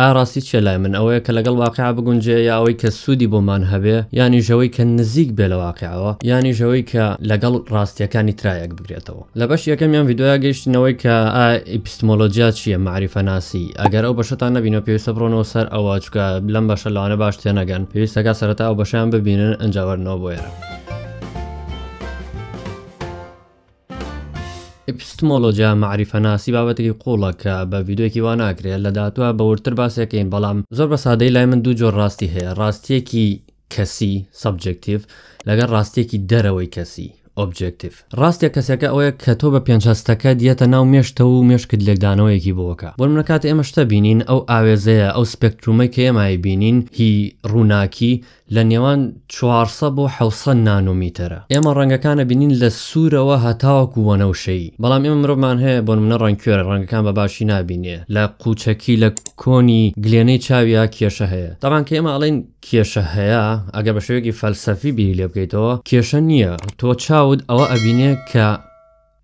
ئاراستی چێ لای من ئەوەیە کە لەگەڵ واقع بگونجێ یاەوەی کە سوودی بۆمان هەبێ ینی ژەوەی کە نزیک بێ لە واقعەوە ینی ژەوەی کە لەگەڵ ڕاستیەکانی ترایەک بگرێتەوە لە بەش یەکەمیان یددیویا گەیشتنەوەی کە ئیپستمۆلۆجیا چییە معریفەناسی ئەگەر ئەو بەشتان نبینە پێویستە بڕۆنەوە سەر ئەوە چکە لەم بەشە لەوانە باش تێنەگەن پێویستەکە سەرتا ئەو بەشیان ببینن ئەنجاوەرنەوە بۆیە. ئپستمۆلۆجیا معریفەناسی بابەتێکی قوڵە کە بە یددیوەکی واناکرێت لە داتووە بەورتر باسێکین بەڵام زۆر بە سادەی لای من دوو جۆر ڕاستی هەیە ڕاستیەکی کەسی سبجکتیف لەگەر ڕاستیەکی دەرەوەی کەسی ئۆبجکتیف ڕاستە کەسەکە ئەوەیە کە تۆ بە پێنجستەکە دیەتە ناو مێشتە و مێشکرد لێکدانەوەیەکی بۆکە بۆ منکات ئێمە شتە بینین ئەو ئاوێزەیە ئەو سپێکترومە کە ئێمای بینین هی ڕووناکی لە نێوان 400 بۆ حوسە نانومیتەرە ئێمە ڕەنگەکانە بینین لە سوورەوە هەتاوەکو وەنەوشەی بەڵام ئێمە مرۆمان هەیە بۆ منە ڕەنکوێرە ڕەنگەکان بە باشی نبینێ لە قوچەکی لە کۆنی گلێنەی چاویا کێشە هەیە تاوان کە ئێمە ئەڵێن کێشە هەیە ئەگە بە شوەیەکی فەلسەفی بیری لێ بکەیتەوە کێشە نییە تۆ چاود ئەوە ئەبینێ کە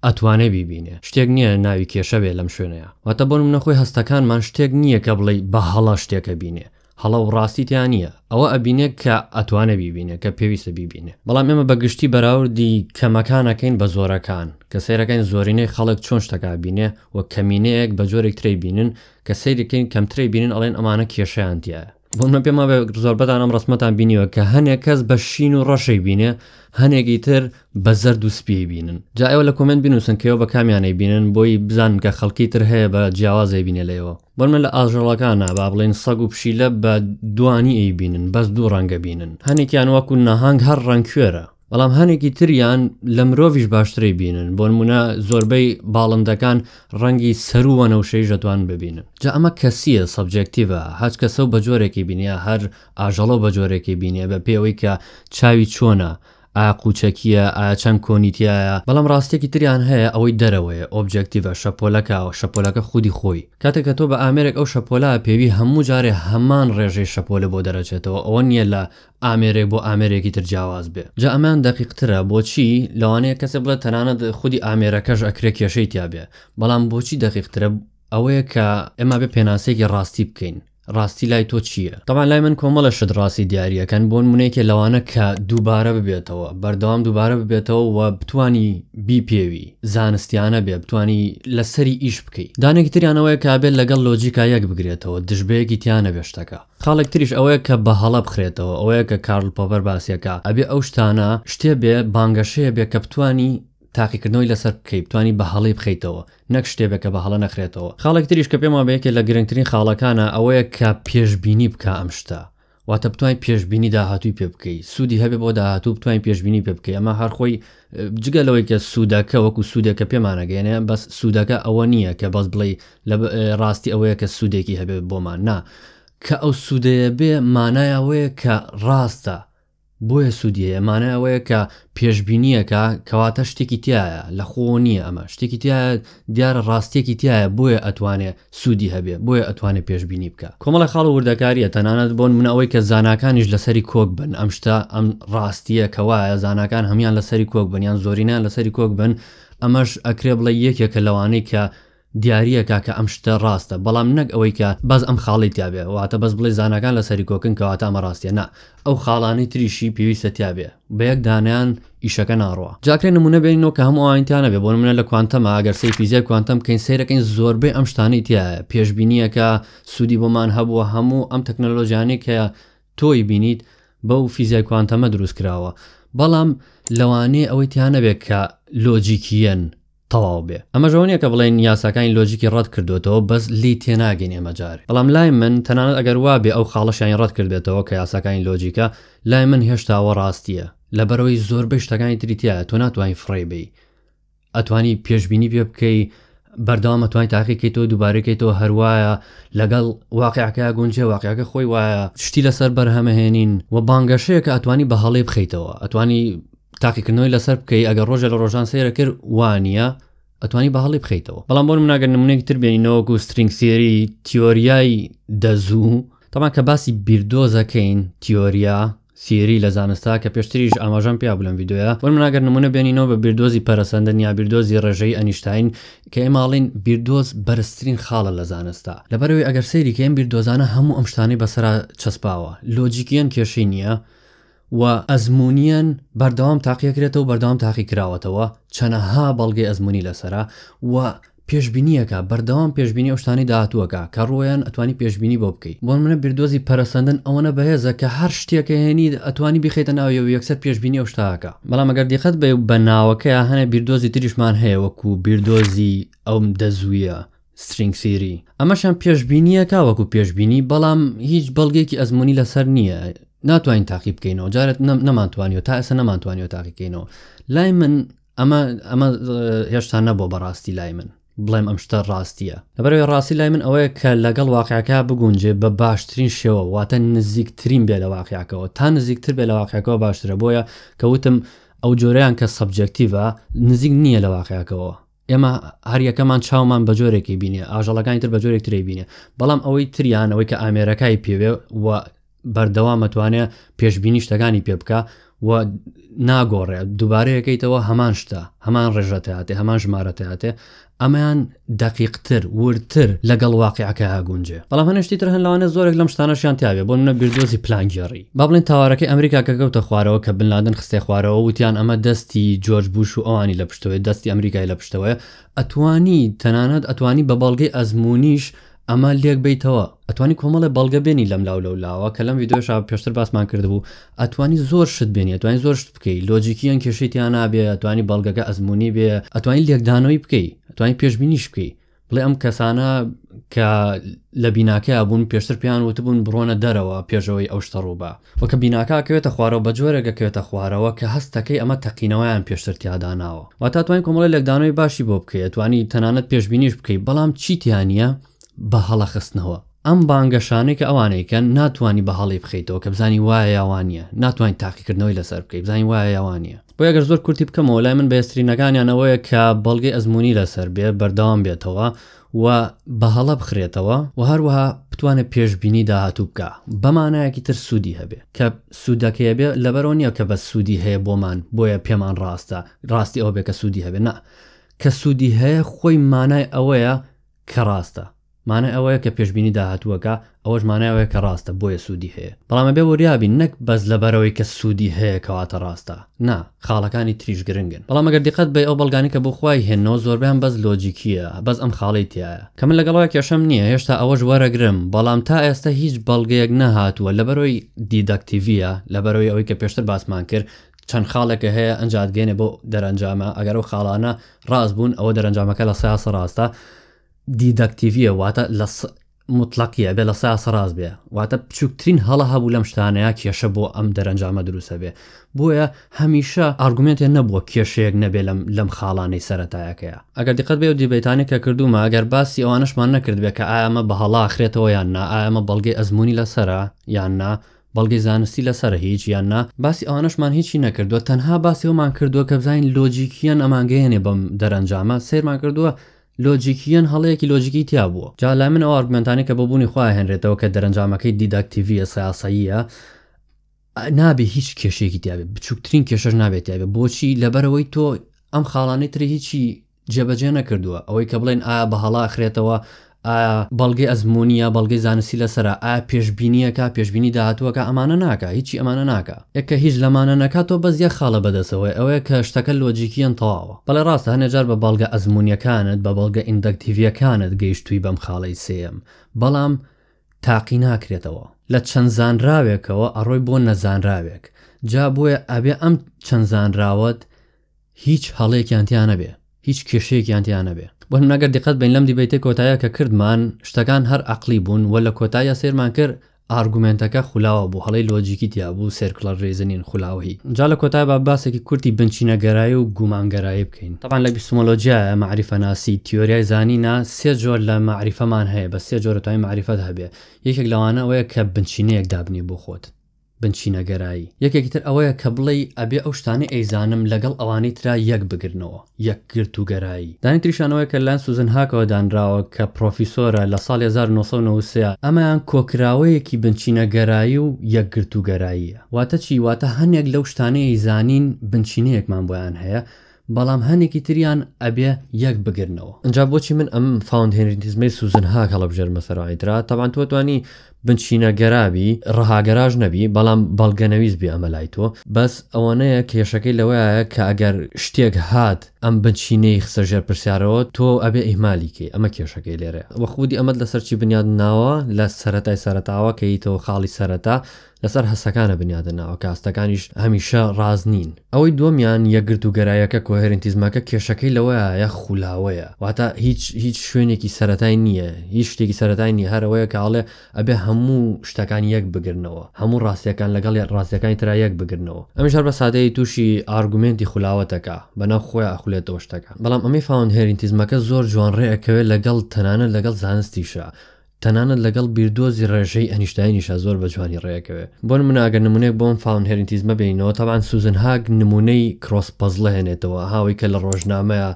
ئەتوانێ بیبینێ شتێک نییە ناوی کێشە بێ لەم شوێنەیە واتە بۆ منە خۆی هەستەکانمان شتێک نییە کە بڵێ بە هەڵا شتێکە بینێ هەڵە و ڕاستیتیان نییە ئەوە ئەبینێ کە ئەتوانە بیبینە کە پێویستە بیبینێ بەڵام ئێمە بەگشتی بەراوردی کەمەکانەکەین بە زۆرەکان کە سیرەکەین زۆرینەی خەڵک چۆن شتەکە بینێ و کەمینەیەک بە جۆرێک تری بینن کە سیرەکەین کەمتری بینن ئەڵێن ئەمانە کێشەیان دیە بۆمە پێما بێ زۆربەتان ئەم ڕسمەتان بینیوە کە هەنێک کەس بە شین و ڕەشەی بینێ هەنێکی تر بە زەر و سپی بینن جا ئێوە لە کمنت بینوسن کەەوە بە کامیانەی بینن بۆی بزان کە خەڵکی تر هەیە بە جیاوازەی بینێ لەوە بەرمە لە ئاژەڵەکانە با بڵێن سەگ و پشیلە بە دوانی ئەی بینن بەس دوو ڕەنگە بینن هەنێکیان وەکو نەهنگ هەر ڕەنگکوێرە بەڵام هەنێکی تریان لە مرۆڤش باشتری بینن بۆ نمونە زۆربەی باڵندەکان ڕەنگی سەرووە نەوشەی ژەتوان ببینن جا ئەمە کەسیە سەبجەکتیڤە هەچ کەسە بە جۆرێکی بینە هەر ئاژەڵە بە جۆرێکی بینە بە پێوەی کە چاوی چۆنا ئاقوچەکیە چەند کۆنییتایە بەڵام ڕاستێکی تریان هەیە ئەوەی دەرەوەی ئۆبجکتیڤە شەپۆلەکە و شەپۆلەکە خودی خۆی کاتێککە تۆ بە ئامرێک ئەو شەپۆلا پێوی هەموو جارێ هەمان ڕێژەی شەپۆلە بۆ دەرەچێتەوە ئەوە نییە لە ئامێرێک بۆ ئامرێکی ترجیاواز بێ جا ئەمان دەقیقترە بۆچی لەوانەیە کەسە بڵێت تەنانەت خودی ئامێرەکەش ئەکرێ کێشەی تیا بێ بەڵام بۆچی دەقیقترە ئەوەیە کە ئێمە بێ پێناسێکی ڕاستی بکەین ڕاستی لای تۆ چییە؟ تەوان لای من کۆمەڵە شت ڕاستی دیارریەکەن بۆن منێکێ لەوانە کە دووبارە ببێتەوە بەردەوام دووبارە ببێتەوە و بتانی بی پێوی زانستیانە بێ بتانی لەسەری ئیش بکەیت دانێک تریانەوەی کابێت لەگەڵ لۆجییکا یەک بگرێتەوە دژبەیەکی تیانە بێشتەکە خاڵک تریش ئەوەیە کە بە هەڵە بخرێتەوە ئەوەیە کە کارل پۆپەر باسیەکە ئەبێ ئەو شتانە شتێ بێ بانگەشەیە بێ کە بتانی تاقیکردنەوەی لەسەر بکەیت توانی بە هەڵی بخەیتەوە نەک شتێبێکە بە هەڵە نەخرێتەوە خاڵێک تریش کە پێما بەیەکێ لە گرنگترین خاڵەکانە ئەوەیە کە پێشببینی بکە ئەم شتە واتە بتوانین پێشببینی داهاتوی پێ بکەیت سوودی هەبێ بۆ داهاتوو بتوانین پێشببینی پێ بکەیت ئەمە هەرخۆی جگەلەوەی کە سوودەکە وەکو سوودەکە پێمانەگەێنێ بەس سوودەکە ئەوە نییە کە بەس بڵێ لە ڕاستی ئەوەیە کە سوودێکی هەبێت بۆمان نا. کە ئەو سوودەیە بێ مانایەوەیە کە ڕاستە بۆیە سوودیە ئەمانە ئەوەیە کە پێشببینیەکە کەواتە شتێکی تایە لە خۆ نییە ئەمە شتێکی تایە دیارە ڕاستێکی تایە بۆیە ئەتوانێت سوودی هەبێ بۆیە ئەتوانێت پێشببینی بکە کۆمەڵە خاڵ وردەکاریە تەنانەت بۆن منەوەی کە زانکانیش لەسەری کۆک بن ئەم شتا ئەم ڕاستیە کەواە زانکان هەمان لەسەری کۆک بنیان زۆرینە لەسەری کۆک بن ئەمەش ئەکرێ بڵێ یەکێکە لەوانەی کە دیارەکە کە ئەم شتە ڕاستە بەڵام نەک ئەوەی کە بەس ئەم خاڵی تیاابێ واتە بەس بڵێ زانەکان لە سەری کۆکن کەواتە ئەمەڕاستە نا ئەو خاڵانی تریشی پێویستە تیاابێ بە یەک دانیان ئیشەکە ناڕوە جاکرێن نمونە بینەوە کە هەموو ئاینتیانە بێ بۆ منە لە کوانتەما ئەگەرسی فیزیە کوانتم کەین سیرەکەین زۆربەی ئەم شتانی تایە پێشببینیەکە سوودی بۆمان هەبووە هەموو ئەم تەکنەلۆژیانی کە تۆی بینیت بەو فیزیای کوانتەمە دروست کراوە بەڵام لەوانەیە ئەوەی تیانە بێت کە لۆجیکیەن تەواو بێ ئەمەژەوەنیە کە بڵێن یاساکانی لۆجیکی ڕەت کردوێتەوە بەس لی تێناگەین ئێمەجار بەڵام لای من تەنانەت ئەگەر وا بێ ئەو خاڵەشیان ڕەت کردێتەوە کە یاساکانی لۆجیکە لای من هێشتاوە ڕاستیە لە بەرەوەی زۆر بشتەکانی تریتیە تۆ ناتوانین فڕێبی ئەتوانی پێشببینی پێ بکەی بەرداوامە توانای تاقیکەی تۆ دووبارەکەی تۆ هەروایە لەگەڵ واقعەکە گونجێ واقعەکە خۆی وایە شتی لەسەر بەرهەمەهێنین و بانگەشەیە کە ئەتوانی بە هەڵێ بخەیتەوە ئەتوانی تاکیکردنەوەی لەسەر بکەی ئەگەر ڕۆژە لە ڕۆژان سێرە کرد وانە ئەتوانی بە هەڵی بخیتەوە بەڵام بۆ مناگەر نمونێک تر بێنینەوە و سترینگسێری تیۆریایی دەزوو تەمان کە باسی بیردۆزەکەین تیۆریا سیری لە زانستا کە پێشتریش ئاماژان پیا بڵم یددیوە وەر مناگەر نمونە بێنینەوە بە بیردۆزی پەرسەندن یا بیردۆزی ڕێژەی ئەنیشتین کە ئێماڵین بیردۆز بەرزترین خاڵە لە زانستا لەبەرەوەی ئەگەر سەیری کەم بیردۆزانە هەموو ئەم شتانی بەسرا چەسپاوە لۆجیکیان کێشی نییە و ئەزمونیان بەردەوام تاقیەکرێتەوە بەردەوام تاقی کراوەتەوە چەنەها بەڵگەی ئەزمونی لەسرە و پێشببینیەکە بەردەوام پێشببینی ئەوشتانی داهاتوەکە کە ڕۆیان ئەتوانی پێشببینی بۆ بکەیت بۆن منە بردۆزی پەرسەندن ئەوەنە بەهێزە کە هەر شتێکە هێنی ئەتوانی بخێتە ناوی و یەکسەر پێشببینی ئەوشتاکە بەڵام ئەگەر دیخەت بێ بە ناوەکە هەنە بردۆزی تریشمان هەیە وەکو بردۆزی ئەوم دەزویە. سرینگسیری ئەمەشان پێشببینیە کا وەکو پێشببینی بەڵام هیچ بەڵگێکی ئەزمموی لەسەر نییە ناتوانین تاقی بکەینەوە جارت نەمانتوانیەوە تا ئەسە نەمانتوانیەوە تاقیکەینەوە لای من ئەمە ئەمە هێشتا نەبوو بە ڕاستی لای من بڵێم ئەم شتە ڕاستیە لەبەرەوەی ڕاستی لای من ئەوەیە کە لەگەڵ واقعەکە بگونجێ بە باشترین شێوە واتە نزیکترین بێ لە واقعەکەەوە تا نزیکتر بێ لە واقعەکەەوە باشترە بۆیە کەوتم ئەو جۆرەیان کە سەبجەکتیڤە نزیک نییە لە واقعەکەەوە ئێمە هەریەکەمان چاومان بە جۆرێکی بینێ ئاژەڵەکانی تر بە جۆرێک تری بینێ بەڵام ئەوەی تریانەوەی کە ئامێرەکەی پێوێ و بەردەوام ئەتوانێت پێشببینی شتەکانی پێ بکە و ناگۆڕێ دووبارەیەکەیتەوە هەمان شتە هەمان ڕێژەتەاتێ هەمان ژمارەتەاتێ ئەمەیان دەقیقتر ورتر لەگەڵ واقعەکە هاگونجێ بەڵام هەنشتی تر هەنلاوانە زۆرێک لەم شتانەشیان تیاێ بۆ نە بردۆزی پلانگیێڕی با بڵێن تاوارەکەی ئەمریکا کە گەوتە خوارەوە کە بنلادن خستێ خوارەوە وتیان ئەمە دەستی جۆرج بوش و ئەوانی لە پشتەوەی دەستی ئەمریکای لە پشتەوەە ئەتوانی تەنانەت ئەتوانی بە بەڵگەی ئەزمونیش ئەمە لێک بیتەوە ئەتوانی کۆمەڵی بەڵگەبێنی لەم لاو لەو لاوە کە لەم یددیوش پێشتر باسمان کردبوو ئەتوانی زۆر شت بێنی ئەتوانی زۆر شت بکەی لۆجیکیان کێشیتیان نابێ ئەتوانی بەڵگەکە ئەزمموی بێ ئەتوانی لێکدانەوەی بکەی ئەتوانی پێشبینیش بکەی بڵێ ئەم کەسانە کە لە بیناکە بوون پێشتر پێیان وتبوون بڕۆنە دەرەوە پێشەوەی ئەو شتەڕووبە وەکە بیناکەکەوێتە خوارەوە بە جۆرەگەکەوێتە خوارەوە کە هەستەکەی ئەمە تەقینەوەیان پێشترتیاداناوە واتە توانین کۆمەڵی لەگدانەوەی باشی بۆ بکەیت توانی تەنانەت پێشبینیش بکەیت بەڵام چیتیانە بە هەڵەخستنەوە ئەم بانگەشانێک ئەوانەیەکە ناتوانانی بە هەڵی بخیتەوە کە بزانانی وایە یاوانە ناتوانین تاقیکردنەوەی لەسەر بکەی بزانانی وایە یاوانە بۆ ئەگەر زۆر کورتی بکەمەوە لای من بەێسترینەکانیانەوەیە کە بەڵگەی ئەزمموی لەسەر بێ بەردەوام بێتەوە و بە هەڵە بخرێتەوە و هەروەها بتوانێت پێشببینی داهاتوو بکە بەمانایەکی تر سوودی هەبێ کە سوودەکەی بێ لەبەرۆ نیە کە بە سوودی هەیە بۆمان بۆیە پێمان ڕاستە ڕاستی ئەو بێ کە سوودی هەبێ نه کە سوودی هەیە خۆی مانای ئەوەیە کە ڕاستە مانە ئەوەیە کە پێشببینی داهاتووەکە ئەوەش مانایەوەیە کە ڕاستە بۆیە سوودی هەیە بەڵامە بێ وریابی نەک بەس لەبەرەوەی کە سوودی هەیە کەواتە ڕاستە نا خاڵەکانی تریش گرنگن بەڵام ئەگەر دقت بە ئەو بەڵگانی کە بخوای هێنەوە زۆربیان بەس لۆجیکیە بەس ئەم خاڵی تایە کە من لەگەڵەوە کێشەم نییە هێشتا ئەوەش وەرەگرم بەڵام تا ئێستا هیچ بەڵگەیەک نەهاتووە لەبەرەوەی دیدەکتیڤە لەبەرەوەی ئەوەی کە پێشتر باسمان کرد چەند خاڵێکە هەیە ئەنجادگەێنێ بۆ دەرەنجامە ئەگەر و خاڵانە ڕاست بوون ئەوە دەرەنجامەکە لە سیاس ڕاستە دیدەکتیڤە واتە لە مطلقیە بێ لە سا سەراز بێ واتە بچووکترین هەڵە هەبوو لەم شتانەیە کێشە بۆ ئەم دەرەنجامە دروسە بێ بۆیە هەمیشە ئارگومنتێ نەبووە کێشەیەک نەبێ لەم لەم خاڵانەی سەتایەکەیە ئەگەر دیقەت بێ و دیبێتانێکە کردومە ئەگەر باسی ئەوانشمان نەکردبێ کە ئامە بە هەڵاخرێتەوە یاننا ئامە بەڵگەی ئەزمموی لەسرە یاننا بەڵگەی زانستی لەسەر هیچ یاننا باسی ئەوانشمان هیچی نەکردووە تەنها باسیەوەمان کردووە کە بزانین لۆجیکیان ئەمانگەیەنێ بەم دەرەنجامە سێرمان کردووە لۆجیکیەن هەڵەیەکی لۆجیکی تیا بووە جالا من ئەو ئارگمنتانی کە ببوونی خوا هێنرێتەوە کە دەرەنجامەکەی دیداکتیڤە سیاساییە نابێ هیچ کێشێکی دیابێت بچووکترین کێشەش نابێتیابێت بۆچی لەبەرەوەی تۆ ئەم خاڵانەی تری هیچی جێبەجێ نەکردووە ئەوەی کە بڵێن ئایا بە هەڵا ئەخرێتەوە ئایا بەڵگەی ئەزمونیە بەڵگەی زانستی لەسرە ئایا پێشببینیەکە پێشببینی داهاتوەکە ئەمانە ناکە هیچی ئەمانە ناکە یەکە هیچ لەمانە نکاتەوە بەزیە خاڵە بەدەسەوەی ئەوەیە کە شتەکە لۆجیکیان تەواوە بەڵێ ڕاستە هەنێجار بە بەڵگە ئەزمونیەکانت بە بەڵگە ئیندەکتیڤیەکانت گەیشتووی بەم خاڵی سێم بەڵام تاقی ناکرێتەوە لە چەند زانراوێکەوە ئەڕۆی بۆ نەزانراوێک جا بۆیە ئەبێ ئەم چەند زانراوت هیچ هەڵەیەکیانتیانە بێ هیچ کێشەیەکیانتیانە بێ بۆ هەمناگەر دقت بین لەم دیبیتی کۆتایە کە کردمان شتەکان هەر عقلی بوون و لە کۆتایە سێرمان کرد ئارگومنتەکە خولاوە بوو هەڵی لۆجیکی تیابوو سێرکڵە ڕێزنین خولاوەی جا لە کۆتای باباسێکی کورتی بنچینەگەرایی و گومانگەرایی بکەین تاان لە بیسمۆلۆجیایە معریفەناسی تیۆریای زانینا سێ جۆر لە معریفەمان هەیە بە سێ جۆرەتای معریفەت هەبێ یەکێک لەوانە ئەوەیە کە بنچینەیەک دابنی بۆ خۆت بنچینەگەرایی یەکێکی تر ئەوەیە کە بڵێ ئەبێ ئەو شتانی ئەیزانم لەگەڵ ئەوانەی تررا یەک بگرنەوە یەک گرت و گەرایی دانی تریشانەوەی کە لەن سوزن هاکەوە دانراوە کە پرۆفیسۆرە لە سال 1993 ئەمایان کۆکراوەیەکی بنچینە گەرایی و یەک گرت و گەراییە واتە چی واتە هەنێک لەو شتانەی زانین بنچینەیەکمان بۆیان هەیە بەڵام هەنێکی تریان ئەبێ یەک بگرنەوە ئەجا بۆچی من ئەم فاوند هێنریتیزمی سوزن ها کەڵبژێر مەسەرایدرا تاوان توانی بنشینە گەرابی ڕهاگەراژ نەبی بەڵام بەڵگەنەویست بێ ئەمە لای تۆ بەس ئەوانەیە کێشەکەی لەوەیە کە ئەگەر شتێک هات ئەم بنشینەی خسەژێر پرسیارەوە تۆ ئەبێ ئیمالیکەی ئەمە کێشەکەی لێرە وە خودی ئەمەد لە سەرچی بنیاد ناوە لە سەتای سەرتاوە کەیتەوە خاڵی سەرەتا لەسەر هەسەکانە بنیادنەوە کاستەکانیش هەمیشە ڕاز نین ئەوەی دووەمیان یەگرت و گەرایەکە کۆهێرنتیزمەکە کێشەکەی لەوەیە یە خولاوەیە واتە هیچ هیچ شوێنێکی سەتای نییە هیچ شتێکی سەتایانی هەرەوەیە کاڵێ ئەبێ هەموو شتەکان یەک بگرنەوە هەموو ڕاستیەکان لەگەڵ ڕاستیەکانی تررا یەک بگرنەوە ئەمژار بە سادەی تووشی ئارگومنتی خولاوەتەکە بەناو خۆی ئەخولێتەوە شتەکە بەڵام ئەمی فاون هێرنتیزمەکە زۆر جوان ڕێەکەوێت لەگەڵ تەنانە لەگەڵ زانستیشە تەنانەت لەگەڵ بیردۆزی ڕێژەی ئەنیشتینیشە زۆر بە جوانی ڕێەکەوێ بۆن مناگە نمونێ بۆم فاون هێرنتیزمە بینەوە تاوان سوزن هاگ نمونەی کرۆس پەزڵە هێنێتەوە هاوی کە لە ڕۆژنامەیە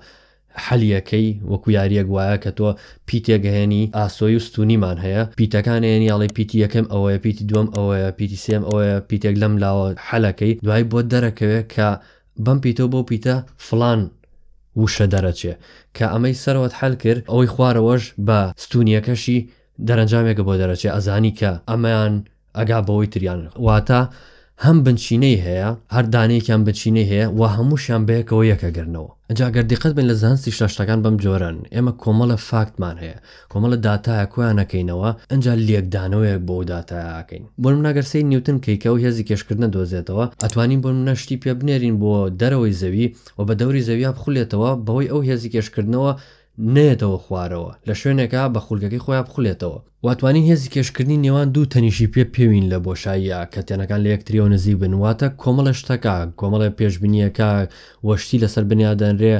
حەلیەکەی وەکو یاریەک وایە کە تۆ پیتێگەهێنی ئاسۆی و ستونیمان هەیە پیتەکان هێنیاڵی پیتی یەکەم ئەوەیە پیتی دوم ئەوەیە پیتی سێم ئەوەیە پیتێک لەم لاوە حەلەکەی دوای بۆ دەرەکەوێت کە بەم پیتۆ بۆ پیتە فلان وشە دەرەچێ کە ئەمەی سەرەوەت حل کرد ئەوەی خوارەوەش بە ستونیەکەشی دەرەنجامێکە بۆ دەرەچێ ئەزانی کە ئەمەیان ئەگا بەوەی تریان واتە هەم بنچینەی هەیە هەر دانەیەکیان بچینەی هەیە و هەمووشیان بەیەکەوە یەکەگرنەوە ئەجاگەر دقت بن لە زانستی شەشتەکان بەم جۆرن ئێمە کۆمەڵە فاکتمان هەیە کۆمەڵە داتایە کۆیان نەکەینەوە ئەجا لێکدانەوەیەک بۆ داتایاکەین بۆم ناگەرسی نیوتن کەیکە و هێزی کێشکردنە دۆزێتەوە ئەتوانین بۆم نەشتی پێ بنێرین بۆ دەرەوەی زەوی و بە دەوری زەوی بخولێتەوە بەوەی ئەو هێزی کێشکردنەوە نێتەوە خوارەوە لە شوێنێکا بە خولگەکەی خۆیان بخولێتەوە واتوانی هێزی کێشکردنی نێوان دوو تەنیشی پێ پێوین لە بۆشاییە کە تێنەکان لە یەکتریەوە نزی بنواتە کۆمەڵە شتەکە کۆمەڵە پێشببینیەکە وەشتی لەسەر بنیادەنرێ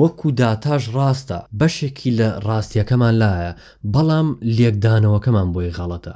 وەکو داتاژ ڕاستە بەشێکی لە ڕاستیەکەمان لایە بەڵام لێکدانەوەکەمان بۆی غەڵەتە.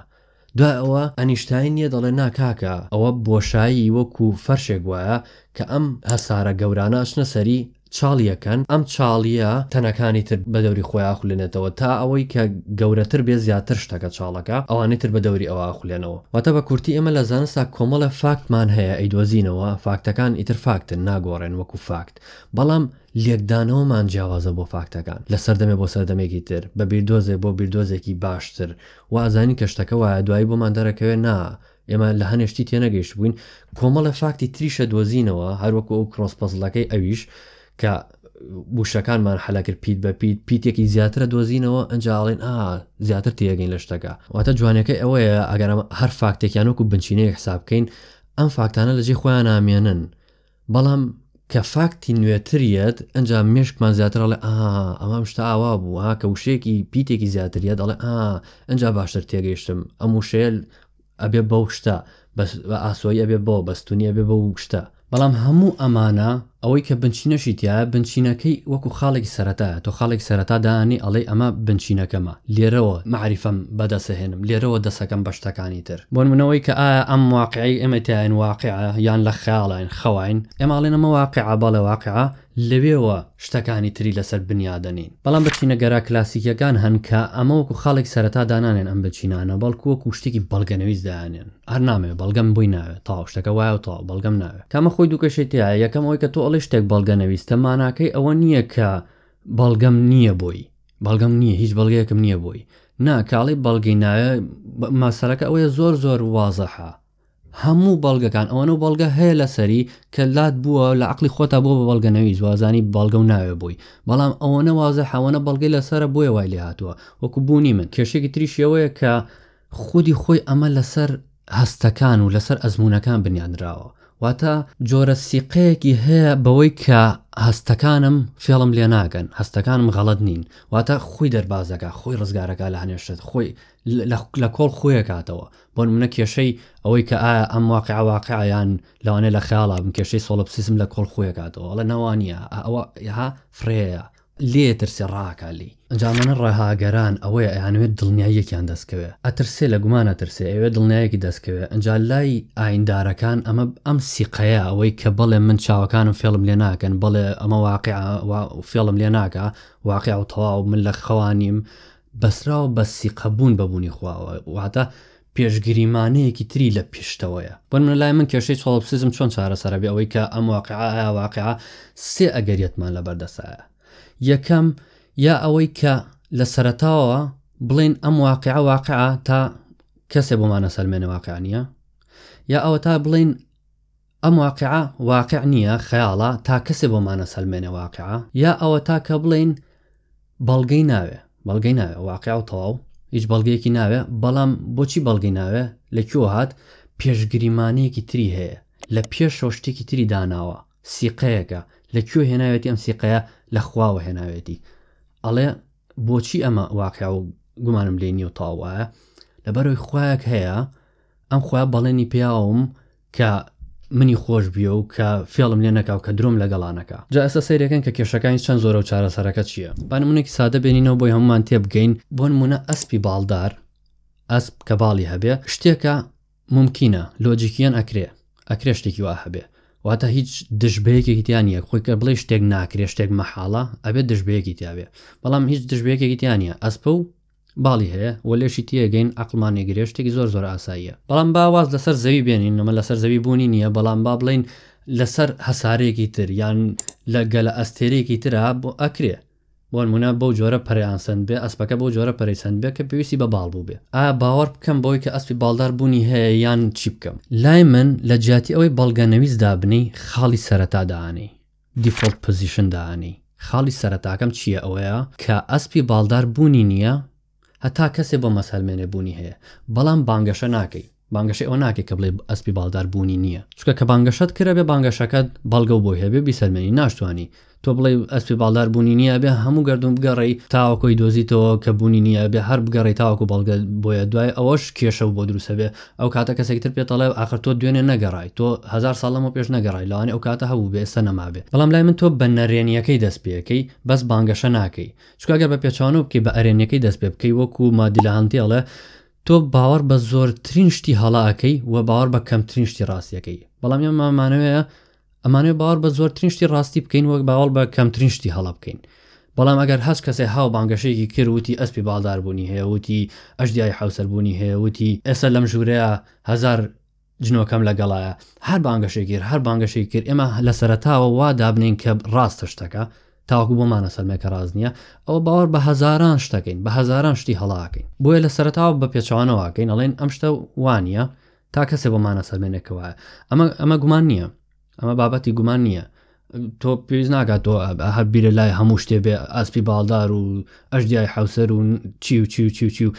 دوای ئەوە ئەنیشتین نیە دەڵێ ناکاکە ئەوە بۆشایی وەکو فەرشێک وایە کە ئەم هەسارە گەورانە ئەشنە سەری چاڵیەکەن ئەم چاڵیە تەنەکانی تر بە دەوری خۆیان خولێنێتەوە تا ئەوەی کە گەورەتر بێ زیاتر شتەکە چاڵەکە ئەوانەی تر بە دەوری ئەوە خولێنەوە واتە بە کورتی ئێمە لە زانستا کۆمەڵە فاکتمان هەیە ئەیدۆزینەوە فاکتەکان ئیتر فاکتن ناگۆڕێن وەکو فاکت بەڵام لێکدانەوەمان جیاوازە بۆ فاکتەکان لە سەردەمێ بۆ سەردەمێکی تر بە بیردۆزێ بۆ بیردۆزێکی باشتر وازانی کە شتەکە وایە دوایی بۆمان دەرەکەوێت نا ئێمە لە هەنێشتی تێنەگەیشت بووین کۆمەڵە فاکتی تریشە دۆزینەوە هەروەکو ئەو کرۆسپەزلەکەی ئەویش کە بوشەکانمان حەلەکرد پیت بە پیت پیتێکی زیاترە دۆزینەوە ئەنجاڵێن ئا زیاتر تێگەین لە شتەکە واتە جوانەکەی ئەوەیە ئەگەر هەر فاکتێکیانۆک و بنچینەیە حساب بکەین ئەم فاکتانە لەجێ خۆیان نامێنن بەڵام کە فاکتی نوێتریەت ئەنج مشکمان زیاترە لە ئا ئەمام شتا ئاوا بوو ها کە وشەیەکی پیتێکی زیاتریە دەڵێ ئا ئەنج باشتر تێگەیشتم ئەم وشێل ئەبێ بەو شتا بە ئاسۆی ئەبێ بۆ بەستونی ئەبێ بە وشتە بەڵام هەموو ئەمانە اوی ئەوەی کە بنچینەشی تایە بنچینەکەی وەکو خالق سرتا تو خالق سرتا دانی علی اما بنشینه کما لیرو معرفم لێرەوە سهنم لیرو لێرەوە دەسەکەم بشتا کانی تر بۆن منەوەی کە ئایا ام واقعی ئەمە تایەن واقعا یان لە خیاڵین خەواین ئەماڵێنەمە واقعا بەڵێ واقع لەوێەوە شتەکانی تری بلان لەسەر بنیادەنین بەڵام بچینەگەرا کلاسیکەکان هەن کە ئەمەوەکو خاڵێک سەرەتا دانانێن ئەم بچینانە بەڵکووەکو شتێکی بەڵگەنەویست دایانێن هەر نامێ بەڵگەم بووی ناوێت تاو شتەکە وایە تا بەڵگەم ناوێت کامە خۆی دووکەشێتیە یەکەم ئەوی که تو بەڵێ شتێک بەڵگە نەویستە ماناکەی ئەوە نییە کە بەڵگەم نییە بۆی بەڵگەم نییە هیچ بەڵگەیەکم نییە بۆی ناکاڵی بەڵگەی نایە ماسەرەکە ئەوەیە زۆر زۆر وازەها هەموو بەڵگەکان ئەوەن و بەڵگە هەیە لەسەری کە لات بووە لە عقلی خۆتا بۆ بە بەڵگەنەوی زوازانی بەڵگە و ناوێ بووی بەڵام ئەوەنە وازە حەوەنە بەڵگەی لەسرە بۆیە وای لێ هاتووە وەکو بوونی من کێشێکی تریشەوەیە کە خودی خۆی ئەمە لەسەر هەستەکان و لەسەر ئەزمونونەکان بنیانراوە واتە جۆرە سیقەیەکی هەیە بەوەی کە هەستەکانم فێڵم لێ ناگەن هەستەکانم غەڵت نین واتە خۆی دەربازەکە خۆی ڕزگارەکە لە هەنێشت خۆی لە کۆڵ خۆیەکاتەوە بۆ منە کێشەی ئەوەی کە ئایا ئەم واقع واقعیان لەوانێ لە خیاڵا بم کێشەی سۆڵپسیزم لە کۆڵ خۆیەکاتەوە لە نەوانە ئەوە ها فرەیە لێ ترسێ ڕاکالی ئەنجامانە ڕێهاگەران ئەوەیە ئەیانوێت دڵنیایەکیان دەستکەوێ ئەترسێ لە گومانە ترسێ ئەوێ دڵنیایەکی دەستکەوێ ئەنجال لای ئایندارەکان ئەمە ئەم سیقەیە ئەوەی کە بڵێ من چاوەکانم فێڵم لێ ناکەن بڵێ ئەمە واقع فێڵم لێ ناکە واقع و تەواو من لە خەوانیم بەسراوە بە سیقەبوون بەبوونی خواوە واتە پێشگیریمانەیەکی تری لە پێشتەوەیە بۆن من لای من کێشەی چڵپسیزم چۆن چارەسەرەبی ئەوەی کە ئەم واقعە واقع سێ ئەگەریتمان لە بەردەسایە یەکەم یا ئەوەی کە لە سەرتاوە بڵێن ئەم واقع واقع تا کەسێ بۆمانە سەرمێنە واقعانیە یا ئەوە تا بڵین ئەم واقع واقع نییە خەیاڵە تا کەسێ بۆمانە سەلمێنە واقع یا ئەوە تا کە بڵین بەڵگەی ناوێ بەڵگەی ناوێ واقع و تەواو هیچ بەڵگەیەکی ناوێ بەڵام بۆچی بەڵگەی ناوێ لەکوێ هاات پێشگریمانەیەکی تری هەیە لە پێش شۆشتێکی تری داناوە سیقەیەەکە لەکوێ هێناوێتی ئەم سیقەیە لە خواوە هێناوێتی ئەڵێ بۆچی ئەمە واقع و گومانم لێ نیە و تاوایە لەبەرەوەی خویەک هەیە ئەم خۆیان بەڵێنی پیاوم کە منی خۆش بیە و کە فێڵم لێ نەکاو کە درۆم لەگەڵانەکە جا ئەسە سیرەکەن کە کێشەکانی چەند زۆرە و چارەسەرەکە چییە؟ بانمونێکی سادە بێنینەوە بۆی هەمومان تێبگەین بۆن منە ئەسپی باڵدار ئەسب کە باڵی هەبێ شتێکە ممکنە لۆجیکیان ئەکرێ ئەکرێ شتێکی وا هەبێ واتە هیچ دژبەیەکی تیان نیە خۆی کە بڵێ شتێک ناکرێ شتێک مەحاڵە ئەبێت دژبەیەکی تیاوێ بەڵام هیچ دژبەیەکێکی تیان نیە ئەسپە و باڵی هەیە وە لێشی تیەگەین ئەقلمانی گرێشتێکی زۆر زۆر ئاساییە بەڵام باواز لەسەر زەوی بێنین نەمە لەسەر زەوی بوونی نییە بەڵام با بڵین لەسەر هەسارێکی تر یان لە گەلە ئەستێرێکی ترا بۆ ئەکرێ بۆ نمونە بەو جۆرە پەریانسەند بێ ئەسپەکە بۆ جۆرە پەرەیسەند بێ کە پێویستی بە باڵ بوو بێ ئا باوەڕ بکەم بۆی کە ئەسپی باڵدار بوونی هەیە یان چی بکەم لای من لە جیاتی ئەوەی بەڵگەنەویست دابنی خاڵی سەرەتادانی دیفۆلت پزیشن دانی خاڵی سەرەتاکەم چییە ئەوەیە کە ئەسپی باڵدار بوونی نییە هەتا کەسێ بۆ مەسەلمێنێ بوونی هەیە بەڵام بانگەشە ناکەی بانگەشی ئەو ناکەی کە بڵێ ئەسپی باڵدار بوونی نییە چکە کە بانگەشت کرە بێ بانگەشەکەت بەڵگە بۆی هەبێ بیسەلمێنی ناشتوانی تۆ بڵێ ئەسپی باڵدار بوونی نییە بێ هەموو گردون بگەڕی تاوەکۆی دۆزیتەوە کە بوونی نییە بێ هەر بگەڕی تاوەکو بەڵگە بۆیە دوای ئەوەش کێشە بۆ دروسە بێ ئەو کاتە کەسێکتر پێتەڵێ ئاخر تۆ دوێنێ نەگەڕای تۆ هزار ساڵەمە پێش نگەڕای لەوانی ئەو کاتە هەبوو بێ سە نەما بێ بەڵام لای من تۆ بە نەرێنیەکەی دەستپێەکەی بەس بانگەشە ناکەی چکگە بە پێچوان و بکەی بە ئەرێنەکەی دەست پێ بکەی وەکو مادیلا هەنتیڵە تۆ باوەڕ بە زۆرترین شتی هەڵاکەی و باوەڕ بە کەمترین شتی ڕاستیەکەی بەڵام ئەم مامانەوەیە ئەمانوێ باوەڕ بە زۆرترین شتی ڕاستی بکەین وەک باوەڵ بە کەمترین شتی هەڵە بکەین بەڵام ئەگەر هەست کەسێ هاو بانگەشەیەکی کروتی ئەسپی باڵداربوونی هەیەوتی ئەشدیای حوسەربوونی هەیەوتی ئێستا لەم ژوورەیە هزار جنۆکەم لەگەڵایە هەر بانگەشێکگیر هەر بانگەشێک کرد ئێمە لە سەرتاوە وا دابنین کە ڕاستە شتەکە تاکو بۆمانە سەرمێکە ڕاز نییە ئەو باوەڕ بە هزاران شتەکەین بە هزاران شتی هەڵاکەین بۆیە لە سەرتاوە بە پێچوانەوەکەین ئەڵێن ئەم شتە وانە تا کەسێ بۆمانە سەرمێنێکەوەە ئەمە ئەمە گومان نییە ئەمە بابەتی گومان نییە تۆ پێویست ناکات تۆ هەر بیرە لای هەموو شتێ بێ ئاسپی باڵدار و ئەشدیای حوسەر و چی و چی و چی و چی و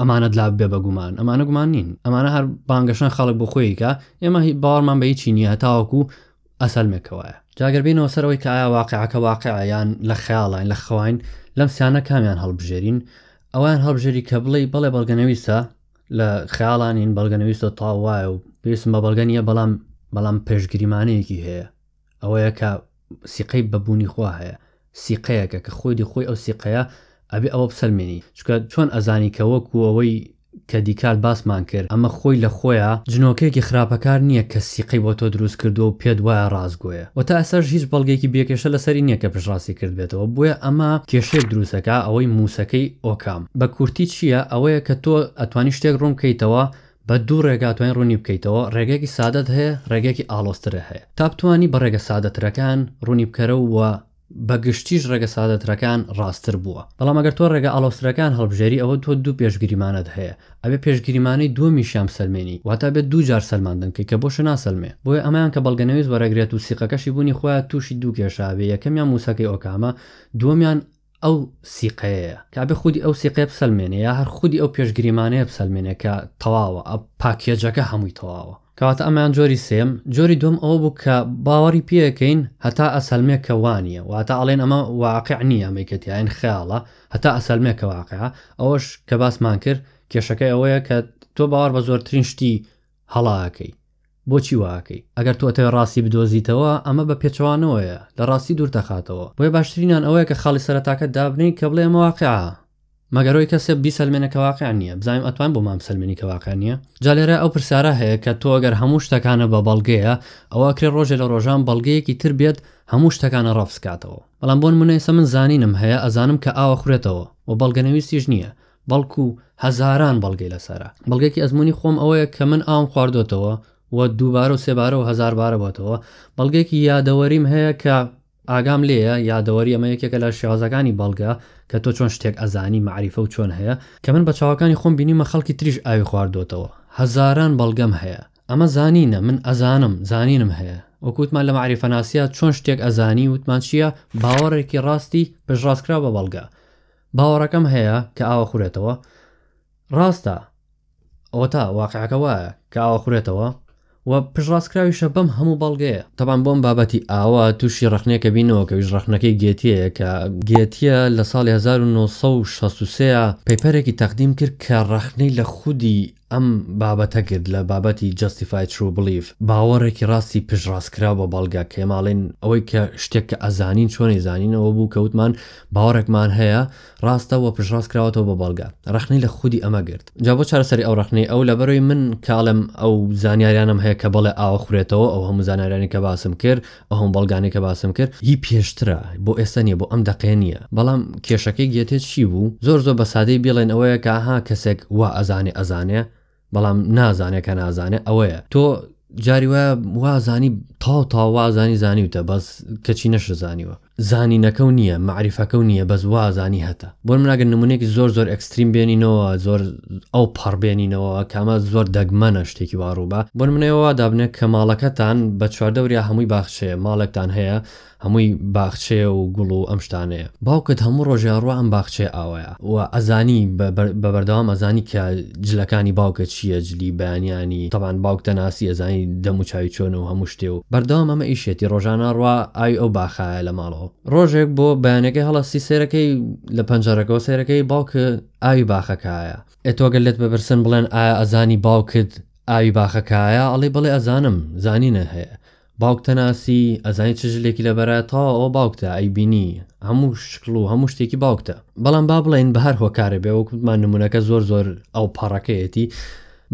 ئەمانەت لا بێ بە گومان ئەمانە گومان نین ئەمانە هەر بانگەشان خەڵک بۆ خۆیکە ئێمە باوەڕمان بە هیچی نیە تاوەکو ئەسلمێکەوەە جاگەربینەوە سەرەوەی کە ئایا واقعەکە واقعیان لە خیاڵین لە خەواین لەم سیانە کامیان هەڵبژێرین ئەوان هەڵبژێری کە بڵێ بەڵێ بەڵگەنەویستە لە خیاڵانین بەڵگەنەویستە تاوایە و پێویستم بە بەڵگەنیە بەڵام بەڵام پێشگریمانەیەکی هەیە ئەوەیە کە سیقەی بەبوونی خوا هەیە سیقەیەکە کە خۆی خۆی ئەو سیقەیە ئەبێ ئەوە بسەرمێنی چکە چۆن ئەزانی کە وەکو ئەوەی کە دیکار باسمان کرد ئەمە خۆی لە خۆیە جنۆکەیەکی خراپەکار نییە کە سیقی بۆ تۆ دروست کردو و پێت وایە ڕازگوۆیە و تا ئەسەر هیچ بەڵگێکی بێکێشە لەسەری نییە کە پشڕاستی کرد بێتەوە بۆیە ئەمە کێشێک دروستەکە ئەوەی موسەکەی ئۆکام بە کورتی چییە ئەوەیە کە تۆ ئەتوانی شتێک ڕوونکەیتەوە بە دوو ڕێگاتوانین ڕوونی بکەیتەوە ڕێگەکی سادەت هەیە ڕێگەکی ئالۆسترە هەیە تا بتانی بە ڕێگە سادەترەکان ڕوونی بکەرەوە بەگشتیش ڕێگە سادەترەکان ڕاستتر بووە بەڵام ئەگەر تۆ ڕێگە ئالۆسترەکان هەڵبژێری ئەوە تۆ دوو پێشگیریمانت هەیە ئەبێ پێشگیریمانەی دومیشام سلمێنی واتا بێت دوو جار سلماندن کە کە بۆش ناسەلمێ بۆیە ئەمایان کە بەڵگەنەویست بەرەگرێت و سیقەکەشی بوونی خۆیان تووشی دوو کێشاوێ یەکەمیان موسەکەی ئۆکامە دووەمیان ئەو سیقەیە کابێ خودی ئەو سیقێ بسەلمێنێ یا هەر خودی ئەو پێشگریمانەیە بسەلمێنێ کە تەواوە ئە پاکێجەکە هەمووی تەواوە کەواتە ئەمایان جۆری سێم جۆری دوم ئەوە بوو کە باوەڕی پێەکەین هەتا ئەسەلمێ کە وانە واتە ئەڵێن ئەمە واقع نییە ئەمەیکەتیایەن خیاڵە هەتا ئەسەلمێ کە واقع ئەوەش کە باسمان کرد کێشەکەی ئەوەیە کە تۆ باوەڕ بە زۆرترین شتی هەڵاکەی بۆچی واکەی ئەگەر تۆ تێ ڕاستی بدۆزیتەوە ئەمە بە پێچوانەوەیە لە ڕاستی دوور دەخاتەوە بۆی باشترینان ئەوەیە کە خاڵی سەرتاکە دابنی کە بڵێ مەواقعە مەگەرۆی کەسێ بیسەلمێنەکەواقعیان نییە بزانیم ئەتوان بۆ مام سلمێنیکەواقع نیە جالێرە ئەو پرسیارە هەیە کە تۆ ئەگەر هەموو شتەکانە بە بەڵگەیە ئەوە کرێ ڕۆژێ لە ڕۆژان بەڵگەیەکی تر بێت هەموو شتەکانە ڕافسکاتەوە بەڵام بۆن منەیسە من زانینم هەیە ئەزانم کە ئاوە خوێتەوە و بەڵگەنەویستیش نییە بەڵکو هەزاران بەڵگەی لەسرە بەڵگێکی ئەزمموی خۆم ئەوەیە کە من ئاوم خواردۆتەوە و دووبارە و سێبارە و هزار بارە بۆتەوە بەڵگێکی یادەوەریم هەیە کە ئاگام لێە یادەوەری ئەمە یەکێکە لە شێوازەکانی بەڵگە کە تۆ چۆن شتێک ئەزانی معریفە و چۆن هەیە کە من بە چاوەکانی خۆم بینیمە خەڵکی تریش ئاوی خواردۆتەوە هەزاران بەڵگەم هەیە ئەمە زانینە من ئەزانم زانینم هەیە وەکوتمان لە معریفەناسیە چۆن شتێک ئەزانی وتمان چییە باوەڕێکی ڕاستی پشڕاستکرا بە بەڵگە باوەڕەکەم هەیە کە ئاوە خورێتەوە ڕاستە ئەوە تا واقعەکە وایە کە ئاوە خورێتەوە و پشڕاستکراویشە بەم هەموو بەڵگەیە تەبان بۆم بابەتی ئاوا تووشی ڕخنەکە بینەوە کە ویش ڕخنەکەی گێتیەیە کە گێتیە لە ساڵی 1960 پەیپەرێکی تەقدیم کرد کە ڕخنەی لە خودی ئەم بابەتە کرد لە بابەتی جستیفای ترو بلیف باوەڕێکی ڕاستی پشڕاستکرا بە بەڵگا کێماڵێن ئەوەی کە شتێک کە ئەزانین چۆنی زانینەوە بوو کەوتمان باوەڕێکمان هەیە ڕاستەوە پشڕاست کراوەەوە بە بەڵگا ڕخنەی لە خودی ئەمە گرت جا بۆ چارەسەری ئەو ڕخنەی ئەو لە بەروی من کاڵم ئەو زانیاریانم هەیە کە بەڵێ ئاوە خوێتەوە ئەو هەموو زانارانی کە باسم کرد ئەو هەم بەڵگانی کە باسم کرد هی پێشترە بۆ ئێستا نیە بۆ ئەم دەقێ نیە بەڵام کێشەکەی گێتێت چی بوو زۆر زۆر بە سادەی بڵێن ئەوەیە کە ها کەسێک وا ئەزانێ ئەزانێ بەڵام نازانێت کە نازانێت ئەوەیە تۆ جاری وایە وازانی تاو تاوازانی زانیوتە بەس کەچی نەشزانیوە زانینەکە نییە معریفەکە نییە بەس وازانی هەتە بۆن مناگەن نمونێکی زۆر زۆر ئەکستریم بێنینەوە زۆر ئەو پڕبێنینەوە کامە زۆر دەگمەنە شتێکی واڕووبە بۆن منەوە دابنێت کە ماڵەکەتان بە چواردەوریا هەمووی باخشەیە ماڵێکتان هەیە هەمووی باخچێ و گوڵ و ئەم شتانەیە باوکت هەموو ڕۆژیاڕوە ئەم باخچێ ئاوەیە و ئەزانی بەبەردەوام ئەزانی کە جلەکانی باوکە چییە جلی بەیانیانی تەوان باوک دەناسی ئەزانی دەم و چاوی چۆن و هەموو شتێ و بەردەوام ئەمە ئیشێتی ڕۆژانە ڕوا ئای ئەو باخایە لە ماڵەوە ڕۆژێک بۆ بەیانەکەی هەڵەستی سێرەکەی لە پەنجەرەکەەوە سێرەکەی باوکە ئاوی باخەکایە ئێتۆگە لێت بەبرسن بڵێن ئایا ئەزانی باوکت ئاوی باخەکایە ئەڵێ بڵێ ئەزانم زانینە هەیە باوکتەناسی ئەزانی چ ژلێکی لە بەرەتەوە ئەو باوکتە ئەی بینی هەموو شکل و هەموو شتێکی باوکتە بەڵام با بڵێن بە هەر هۆکارە بێ وکوتمان نمونونەکە زۆر زۆر ئەو پاڕەکەیەتی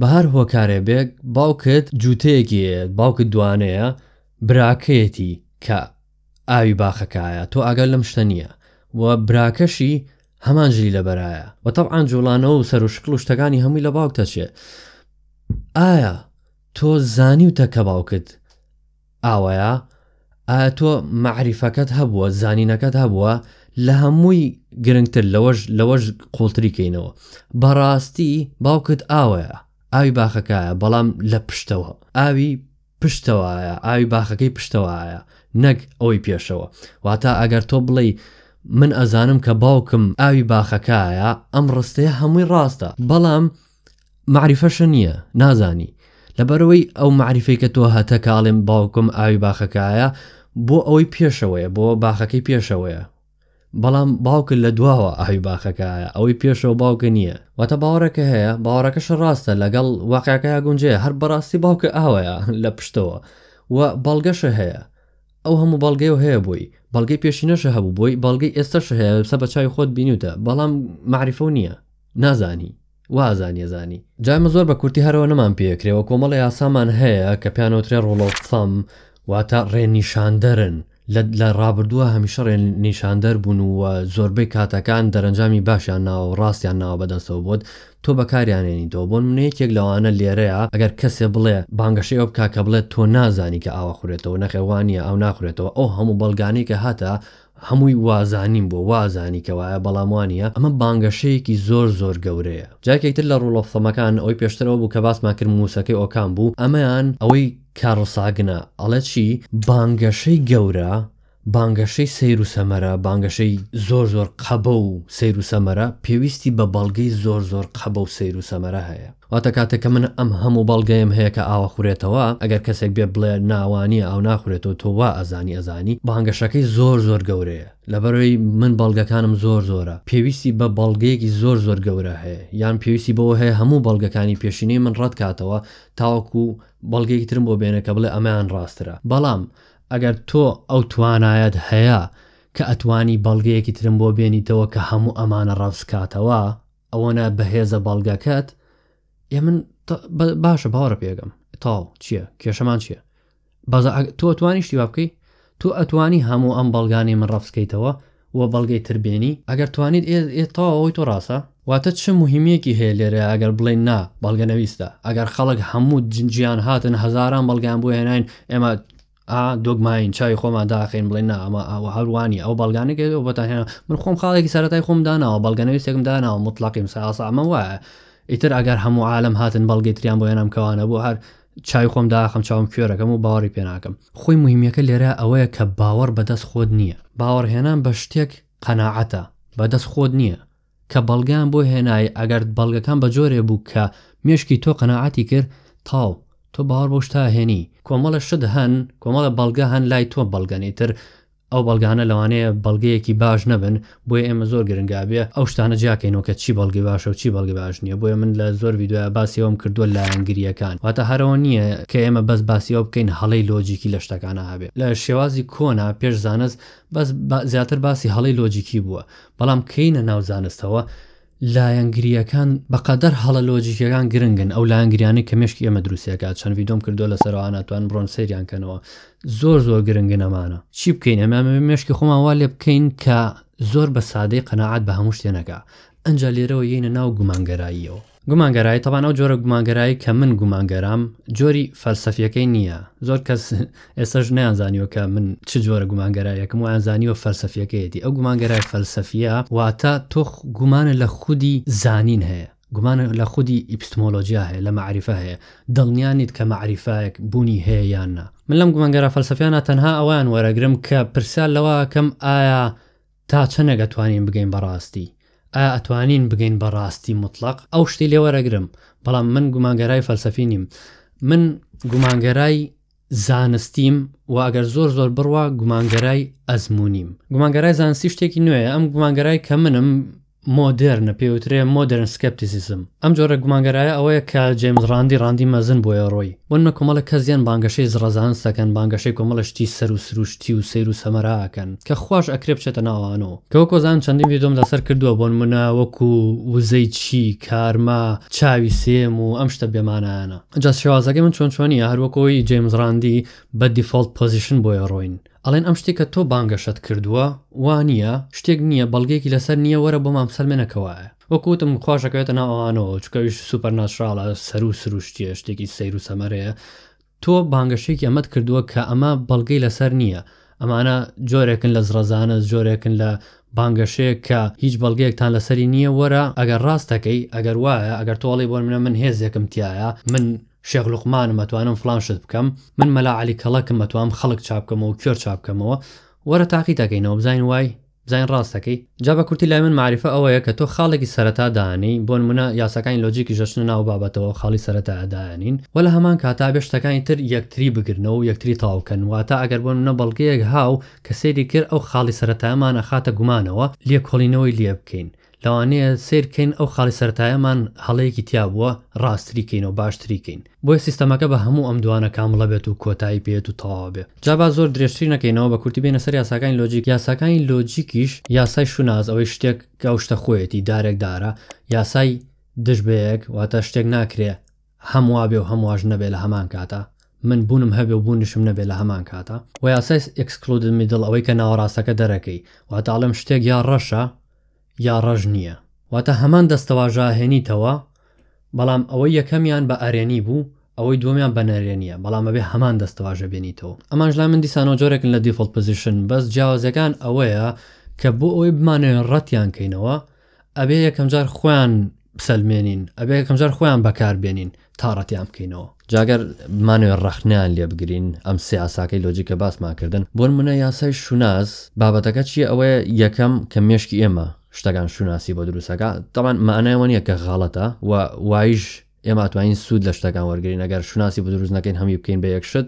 بە هەر هۆکارێ بێ باوکت جووتەیەکی باوکت دوانەیە براکەیەتی کە ئاوی باخەکایە تۆ ئاگەر لەم شتە نییە و براکەشی هەمان ژلی لەبەرایە و تەعاان جوڵانەوە و سەر و شکل و شتەکانی هەمووی لە باوکتە چێ ئایا تۆ زانی و تەکە باوکت ئاوەیە ئایا تۆ معریفەکەت هەبووە زانینەکەت هەبووە لە هەمووی گرنگتر لەوەش لەوەش قوڵتریکەینەوە بەڕاستی باوکت ئاوەیە ئاوی باخەکەە بەڵام لە پشتەوە ئاوی پشتەوەە ئاوی باخەکەی پشتەوەە نەک ئەوەی پێشەوە واتە ئەگەر تۆ بڵێ من ئەزانم کە باوکم ئاوی باخەکەە ئەم ڕستەیە هەمووی ڕاستە بەڵام معریفەشە نییە نازانی لەبەرەوەی ئەو معریفەی کە تۆ هەتە کاڵێم باوکم ئاوی باخەکایە بۆ ئەوەی پێشەوەیە بۆ باخەکەی پێشەوەیە بەڵام باوکن لە دواوە ئاوی باخەکایە ئەوەی پێشەوە باوکە نییە واتە باوەڕەکە هەیە باوەڕەکەش ڕاستە لەگەڵ واقعەکەی گونجێ هەر بەڕاستی باوکە ئاوەیە لە پشتەوە و بەڵگەشە هەیە ئەو هەموو بەڵگەی و هەیە بووی بەڵگەی پێشینەشە هەبوو بۆی بەڵگەی ئێستاش هەیە سە بە چای خۆت بینوتە بەڵام معریفە نییە نازانی وازانیێزانی جامە زۆر بە کورتی هەرەوە نەمان پێکرێەوە کۆمەڵی یاسامان هەیە کە پیانۆترێ ڕۆڵۆفەم واتە ڕێنیشاندەرن لە ڕابردووە هەمیشە ڕێن نیشاندەر بوون و زۆربەی کاتەکان دەرەنجامی باشیان ناو ڕاستیان ناوە بەدەستەوە بۆت تۆ بەکاریانێنی تۆ بۆن منەیەکێک لەوانە لێرەیە ئەگەر کەسێ بڵێ بانگەشی ئەو بکاکە بڵێت تۆ نازانی کە ئاوا خوێتەوە نەخێوانە ئەو ناخورێتەوە ئەو هەموو بەڵگانی کە هاتە هەمووی وازانیم بۆ وازانی کەوایە بەڵاموانە ئەمە بانگەشەیەکی زۆر زۆر گەورەیە جاکێکتر لە ڕوڵەفەمەکان ئەوی پێشترەوە بوو کە باسمان کرد موسەکەی ئۆکان بوو ئەمەیان ئەوەی کارڕساگنە ئەڵە چی بانگەشەی گەورە بانگەشەی سیر و سەمەرە بانگەشەی زۆر زۆر قەبە و سیر و سەمەرە پێویستی بە بەڵگەی زۆر زۆر قەبە و سیر و سەمەرە هەیە واتە کاتێککە من ئەم هەموو بەڵگەیم هەیە کە ئاوە خورێتەوە ئەگەر کەسێک بێ بڵێ ناوانی ئەو ناخورێتەوە تۆ وا ئەزانی ئەزانی بانگەشەکەی زۆر زۆر گەورەیە لەبەرەوەی من بەڵگەکانم زۆر زۆرە پێویستی بە بەڵگەیەکی زۆر زۆر گەورە هەیە یان پێویستی بەوە هەیە هەموو بەڵگەکانی پێشینەی من ڕەت کاتەوە تاوەکو بەڵگەیەکی ترم بۆ بێنە کە بڵێ ئەمەیان ڕاسترە بەڵام ئەگەر تۆ ئەو توانایەت هەیە کە ئەتوانی بەڵگەیەکی ترم بۆ بێنیتەوە کە هەموو ئەمانە ڕەفسکاتەوە ئەوەنە بەهێزە بەڵگەکەت ئێ من باشە باوەڕە پێگەم تاڵ چییە کێشەمان چییە تۆ توانی شتیوا بکەی تۆ ئەتوانی هەموو ئەم بەڵگانی من ڕەفسکەیتەوە وە بەڵگەی تربێنی ئەگەر توانیت ئێتاەوەی تۆ ڕاستە واتە چه مهمیەکی هەیە لێرە ئەگەر بڵێن نا بەڵگە نەویستە ئەگەر خەڵک هەموو جنجیان هاتن هزاران بەڵگان بۆ هێناین ئێمە ئا دۆگماین چای خۆمان داخین بڵێن نامە ئەوە هەروانی ئەو بەڵگانەکەەوە بەتانهێنا من خۆم خاڵێکی سەتای خۆم داناەوە بەڵگەنەویستێکم داناەوە مطلاقیم ساسامە وایە ئیتر ئەگەر هەموو عالم هاتن بەڵگەیتریان بۆ ێنام کەوانە بۆ هەر چای خۆم داخم چاوم کوێرەکەم و باوەڕی پێناکەم خۆی مهمیەکە لێرە ئەوەیە کە باوەڕ بەدەست خۆت نییە باوەڕهێنان بە شتێک قەناعەتە بەدەست خۆت نییە کە بەڵگان بۆ هێنای ئەگەر بەڵگەکان بە جۆرێ بوو کە مشکی تۆ قەنەعاتی کرد تاو تۆ باوەڕ بۆ شتا هێنی کۆمەڵە شت هەن کۆمەڵە بەڵگە هەن لای تۆ بەڵگەنیتر ئەو بەڵگانە لەوانەیە بەڵگەیەکی باش نەبن بۆیە ئێمە زۆر گرنگابێ ئەو شتانە جاکەینەوە کە چی بەڵگی باشە و چی بەڵگی باش نییە بۆیە من لە زۆر یددیوە باسیەوەم کردووە لە ئەنگریەکان واتە هەرەوە نییە کە ئێمە بەس باسیەوە بکەین هەڵی لۆجیکی لە شتەکانە هابێ لە شێوازی کۆنا پێش زانست بەس زیاتر باسی هەڵی لۆجیکی بووە بەڵام کەینە ناو زانستەوە لایەنگریەکان بەقەدەر هەڵە لۆجیکەکان گرنگن ئەو لایەنگریانە کە مشکی ئەمە درووسەکە چەند ویدۆم کردو لە سەرەواناتوان بڕۆن سریانکەنەوە زۆر زۆر گرنگنەمانە چی بکەین ئەمە مشکی خۆماوا لێ بکەین کە زۆر بە سادەی قەنەعات بە هەموو شتێنەکە ئەنج لێرەوە یینە ناو گومانگەراییەوە گومانگەرایی تەوان ئەو جۆرە گومانگەرایی کە من گومانگەرام جۆری فەلسەفیەکەی نییە زۆر کەس ئێستاش نیانزانیوە کە من چ جۆرە گومانگەرایەکەم و ئازانیوە فەلسەفیەکەیەتی ئەو گومانگەرای فەلسەفیە واتە تۆخ گومانە لە خودی زانین هەیە گومانە لە خودی ئیپستمۆلۆژیا هەیە لە معریفە هەیە دڵنیانیت کە معریفایەک بوونی هەیە یاننا من لەم گومانگەرە فەلسفیانە تەنها ئەویان وەرەگرم کە پرسیال لەوە کەم ئایا تا چەنەگەتوانین بگەین بەڕاستی ئەتوانین بگەین بەڕاستی مطلق ئەو شتی لێوەرەگرم بەڵام من گومانگەرای فەلسەفی نیم من گومانگەرای زانستیم و ئەگەر زۆر زۆر بڕوا گومانگەرای ئەزمونیم گومانگەرای زانستی شتێکی نوێ ئەم گومانگەرای کە منم مۆدررنە پێوترێ مۆدررن سکپتیسیزم ئەم جۆرە گومانگەرایە ئەوەیە کە جێمزڕاندی ڕاندی مەزن بۆیە ڕۆی وەنە کۆمەڵە کە زیان بانگەشەی زڕزان سەکەن بانگەشەی کۆمەڵشتی سەر و سروشتی و سیر و سەمەراکەن کە خوۆش ئەکرێ بچێتە ناوانەوە کەەوە کۆزان چەندین ویدۆم لەسەر کردووە بۆن منە وەکو وزەی چی کارما چاوی سێم و ئەم شتە بێمانانە جا شێوازەکە من چۆن چۆنی هەروەکۆی جێمزڕاندی بە دیفۆلت پۆزیشن بۆیە ڕۆین ئەڵێن ئەم شتێکە تۆ بانگەشت کردووە وان نییە شتێک نییە بەڵگێکی لەسەر نییە وەرە بۆ مامسەلمێنەکەوایە وەکوتم خۆشەکەوێتە ناوانەوە چکەویش سوپەر ناشراڵە سەر و سروشتیە شتێکی سیر و سەمەرەیە تۆ بانگەشێکی ئەمەد کردووە کە ئەمە بەڵگەی لەسەر نییە ئەمانە جۆرێکن لە زرەزانە جۆرێکن لە بانگەشەیە کە هیچ بەڵگەیەکتان لەسەری نییە وەرە ئەگەر ڕاستەکەی ئەگەر وایە ئەگەر تۆڵی بۆ منە من هێزێکم تایە من شێخ لوقمان مەتوانم فلانشت بکەم من مەلا علی کەڵکم مەتوام خەڵک چاپکەمەوە کوێر چاپکەمەوە وەرە تاقی دەکەینەوە بزین وای بزین ڕاستەکەی جا بە کورتی لای من معرفە ئەوەیە کە تۆ خاڵێکی سەرەتا دانی بۆن منە یاسەکانی لۆجیکی ژەشن ناو بابەتەوە خاڵی سەرەتا ئەدانین وە لە هەمان کاتا بێشتەکانی تر یەکتری بگرنەوە و یەکتری تاوکەن واتە ئەگەر بۆن منە بەڵگەیەک هاو کە سێری کرد ئەو خاڵی سەرەتامان ئەخاتە گومانەوە لێ کۆڵینەوەی لێ بکەین لەوانەیە سیرکەین ئەو خاڵی سەتایەمان هەڵەیەکی تیابووە ڕاستریکەینەوە باشتریکەین بۆی سیستەمەکە بە هەموو ئەم دوانە کامڵە بێت و کۆتایی پێێت و تەواابێ جابا زۆر درێژتری نەکەینەوە بە کورتی بێنە سەر یاساکانی لۆجییک یاساکانی لۆجیکیش یاسای شوناز ئەوەی شتێک گەوشتە خۆیەتی دارێکدارە یاسای دشبەیەک واتە شتێک ناکرێ هەموا بێ و هەمواژ نەبێ لە هەمان کاتە من بوونم هەبێ و بوونشم نەبێ لە هەمان کاتە و یاسای ئەکسکلود میدڵ ئەوەی کە ناوەڕاستەکە دەرەکەی واتاڵم شتێک یا ڕەشە یا ڕژ نییە واتە هەمان دەستەواژاهێنیتەوە بەڵام ئەوەی یەکەمیان بە ئارێنی بوو ئەوەی دومیان بەنەرێنیە بەڵامە بێ هەمان دەستەواژە بێنیتەوە ئەمان ژلا من دیسانەوە جۆرێکن لە دیفڵت پزیشن بەس جیاوازەکان ئەوەیە کە بۆ ئەوەی بمانێن ڕەتیان کەینەوە ئەبێ یەکەمجار خۆیان سلمێنین ئەبێ یەکەمجار خۆیان بەکاربێنین تاڕەتیان بکەینەوە جاگەر مانوێ ڕەخنیان لێ بگرین ئەم سیاساکەی لۆجیکە باسماکردن بۆن منە یاسای شوناز بابەتەکە چیە ئەوەیە یەکەم کە مێشکی ئێمە شتەکان شوناسی بۆ دروستەکە تاوان مانایەوە نیە کە غاڵەتە و وایش ئێماتوانین سوود لە شتەکان وەرگین ئەگەر شوناسی بە دروست نەکەین هەمی بکەین بە یەکشت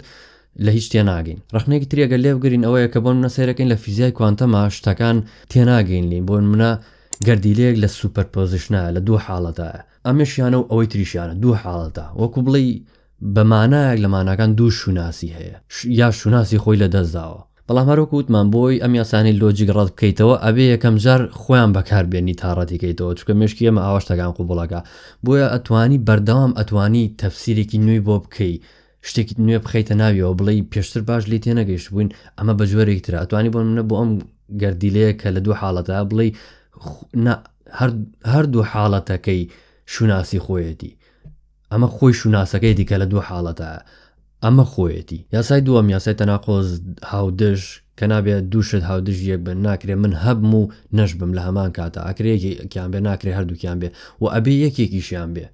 لە هیچ تێناگەین ڕخنێکی تریەگە لێبگرین ئەوەیە کە بۆن نەسەرەکەین لە فیزیای کوانتەما شتەکان تێناگەین لین بۆن منە گردیلەیەک لە سوپەرپۆزیشنە لە دوو حاڵەتە ئەمەشیانە و ئەوەی تریشیانە دوو حاڵەتە وەکو بڵی بەمانایەک لە ماناکان دوو شوناسی هەیە یا شوناسی خۆی لە دەستداوە بەڵام هەروک وتمان بۆی ئەم یاسانی لۆجیک ڕەت بکەیتەوە ئەبێ یەکەم جار خۆیان بەکاربێنی تاڕەتیکەیتەوە چکە مشکی ئەمە ئاواشتەکان قوبڵەکە بۆیە ئەتوانی بەردەوام ئەتوانی تەفسیرێکی نوێی بۆ بکەی شتێکی نوێ بخەیتە ناویەوە بڵێ پێشتر باش لی تێنەگەیشت بووین ئەمە بە جۆرێک تر ئەتوانی بۆ منە بۆ ئەم گردیلەیە کە لە دوو حاڵەتە بڵێ هەردوو حاڵەتەکەی شوناسی خۆیەتی ئەمە خۆی شوناسەکەی دیکە لە دوو حاڵەتە ئەمە خۆیەتی یاسای دووەم یاسای تەناقۆز هاودش کە نابێت دووشت هاودش یەک بن ناکرێ من هەبم و نەش بم لە هەمان کاتە ئەکرەیەکیان بێ ناکرێ هەردووکیان بێ و ئەبێ یەکێکیشیان بێ